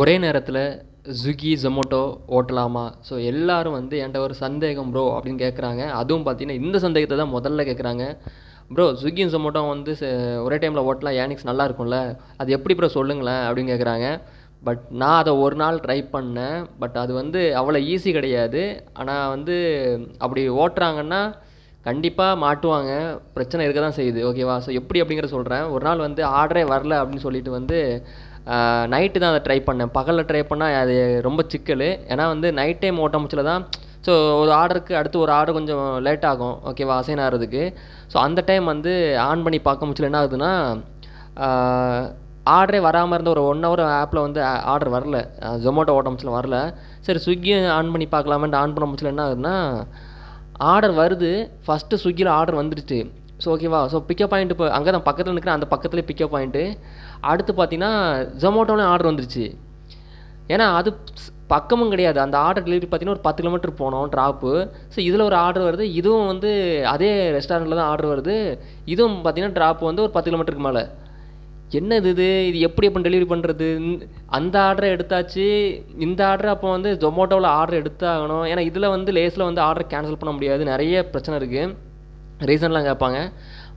ஒரே நேரத்தில் Swiggy Zomato ஓட்டலாமா so எல்லோரும் வந்து என்கிட்ட ஒரு சந்தேகம் ப்ரோ அப்படின்னு கேட்குறாங்க அதுவும் பார்த்தீங்கன்னா இந்த சந்தேகத்தை தான் முதல்ல கேட்குறாங்க ப்ரோ ஸ்விக்கியும் ஜொமோட்டோ வந்து ஒரே டைமில் ஓட்டலாம் ஏனிக்ஸ் நல்லா இருக்கும்ல அது எப்படி ப்ரோ சொல்லுங்களேன் அப்படின்னு கேட்குறாங்க பட் நான் அதை ஒரு நாள் ட்ரை பண்ணேன் பட் அது வந்து அவ்வளோ ஈஸி கிடையாது ஆனால் வந்து அப்படி ஓட்டுறாங்கன்னா கண்டிப்பாக மாட்டுவாங்க பிரச்சனை இருக்க தான் செய்யுது ஓகேவா ஸோ எப்படி அப்படிங்கிற சொல்கிறேன் ஒரு நாள் வந்து ஆர்டரே வரல அப்படின்னு சொல்லிட்டு வந்து நைட்டு தான் அதை ட்ரை பண்ணேன் பகலில் ட்ரை பண்ணால் அது ரொம்ப சிக்கல் ஏன்னா வந்து நைட் டைம் ஓட்டமுச்சில் தான் ஸோ ஒரு ஆர்டருக்கு அடுத்து ஒரு ஆர்டர் கொஞ்சம் லேட் ஆகும் ஓகேவா அசைன் ஆகிறதுக்கு ஸோ அந்த டைம் வந்து ஆன் பண்ணி பார்க்க முடிச்சல என்ன ஆகுதுன்னா ஆர்டரே வராமல் இருந்த ஒரு ஒன் ஹவர் ஆப்பில் வந்து ஆர்டர் வரல ஜொமேட்டோ ஓட்டமிச்சில் வரல சரி ஸ்விக்கியும் ஆன் பண்ணி பார்க்கலாமேன்ட்டு ஆன் பண்ண முச்சில் என்ன ஆகுதுன்னா ஆர்டர் வருது ஃபஸ்ட்டு ஸ்விக்கியில் ஆர்டர் வந்துடுச்சு ஸோ ஓகேவா ஸோ பிக்கப் பாயிண்ட் இப்போ அங்கே தான் பக்கத்தில் நிற்கிறேன் அந்த பக்கத்துலேயே பிக்கப் பாயிண்ட்டு அடுத்து பார்த்தீங்கன்னா ஜொமோட்டோவில் ஆர்டர் வந்துருச்சு ஏன்னா அது பக்கமும் கிடையாது அந்த ஆர்டர் டெலிவரி பார்த்தீங்கன்னா ஒரு பத்து கிலோமீட்டர் போனோம் ட்ராப்பு ஸோ இதில் ஒரு ஆர்டர் வருது இதுவும் வந்து அதே ரெஸ்டாரண்ட்டில் தான் ஆர்டர் வருது இதுவும் பார்த்தீங்கன்னா ட்ராப் வந்து ஒரு பத்து கிலோமீட்டருக்கு மேலே என்னது இது இது எப்படி எப்போ டெலிவரி பண்ணுறது அந்த ஆர்டரை எடுத்தாச்சு இந்த ஆர்டர் அப்போ வந்து ஜொமோட்டோவில் ஆர்டர் எடுத்தாகணும் ஏன்னா இதில் வந்து லேஸில் வந்து ஆர்டர் கேன்சல் பண்ண முடியாது நிறைய பிரச்சனை இருக்குது ரீசன்லாம் கேட்பாங்க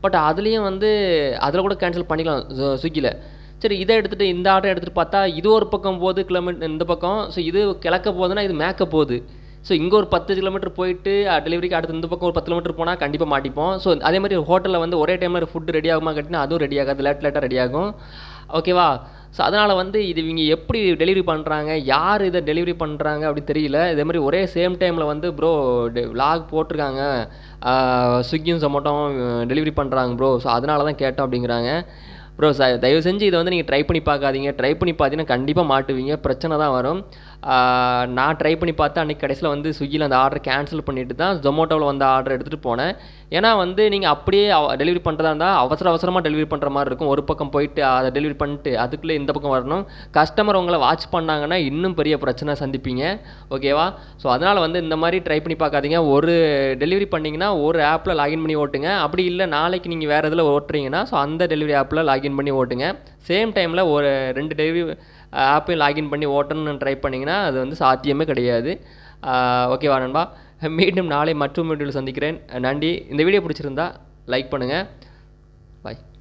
பட் அதுலேயும் வந்து அதில் கூட கேன்சல் பண்ணிக்கலாம் ஸ்விக்கியில் சரி இதை எடுத்துகிட்டு இந்த ஆர்டர் எடுத்துகிட்டு பார்த்தா இது ஒரு பக்கம் போகுது கிலோமீட்டர் இந்த பக்கம் ஸோ இது கிழக்க போகுதுன்னா இது மேக்க போகுது ஸோ இங்கே ஒரு பத்து கிலோமீட்டர் போயிட்டு டெலிவரிக்கு அடுத்து இந்த பக்கம் ஒரு பத்து கிலோமீட்டர் போனால் கண்டிப்பாக மாட்டிப்போம் ஸோ அதே மாதிரி ஹோட்டலில் வந்து ஒரே டைமில் ஃபுட்டு ரெடி ஆகுமா கட்டினா அதுவும் ரெடி ஆகாது லேட் லேட்டாக ரெடி ஆகும் ஓகேவா ஸோ அதனால் வந்து இது இவங்க எப்படி டெலிவரி பண்ணுறாங்க யார் இதை டெலிவரி பண்ணுறாங்க அப்படி தெரியல இதே மாதிரி ஒரே சேம் டைமில் வந்து ப்ரோ லாக் போட்டிருக்காங்க ஸ்விக்கியும் சொமோட்டோவும் டெலிவரி பண்ணுறாங்க ப்ரோ ஸோ அதனால தான் கேட்டோம் அப்படிங்கிறாங்க ப்ரோ சார் தயவு செஞ்சு இதை வந்து நீங்கள் ட்ரை பண்ணி பார்க்காதீங்க ட்ரை பண்ணி பார்த்தீங்கன்னா கண்டிப்பாக மாட்டுவீங்க பிரச்சனை தான் வரும் நான் ட்ரை பண்ணி பார்த்தா அன்றைக்கி கடைசியில் வந்து ஸ்விக்கியில் அந்த ஆர்டர் கேன்சல் பண்ணிட்டு தான் ஜொமோட்டோவில் வந்து ஆர்டர் எடுத்துகிட்டு போனேன் ஏன்னா வந்து நீங்கள் அப்படியே டெலிவரி பண்ணுறதா இருந்தால் அவசர அவசரமாக டெலிவரி பண்ணுற மாதிரி இருக்கும் ஒரு பக்கம் போயிட்டு அதை டெலிவரி பண்ணிட்டு அதுக்குள்ளே இந்த பக்கம் வரணும் கஸ்டமர் உங்களை வாட்ச் பண்ணாங்கன்னா இன்னும் பெரிய பிரச்சனை சந்திப்பீங்க ஓகேவா ஸோ அதனால் வந்து இந்த மாதிரி ட்ரை பண்ணி பார்க்காதீங்க ஒரு டெலிவரி பண்ணிங்கன்னா ஒரு ஆப்பில் லாகின் பண்ணி ஓட்டுங்க அப்படி இல்லை நாளைக்கு நீங்கள் வேறு இதில் ஓட்டுறீங்கன்னா ஸோ அந்த டெலிவரி ஆப்பில் லாகின் லாகின் பண்ணி ஓட்டுங்க சேம் டைமில் ஒரு ரெண்டு டெலிவரி ஆப்பையும் லாகின் பண்ணி ஓட்டணும்னு ட்ரை பண்ணிங்கன்னா அது வந்து சாத்தியமே கிடையாது ஓகேவா uh, நண்பா மீண்டும் நாளை மற்றும் வீடியோவில் சந்திக்கிறேன் நன்றி இந்த வீடியோ பிடிச்சிருந்தா லைக் பண்ணுங்கள் பாய்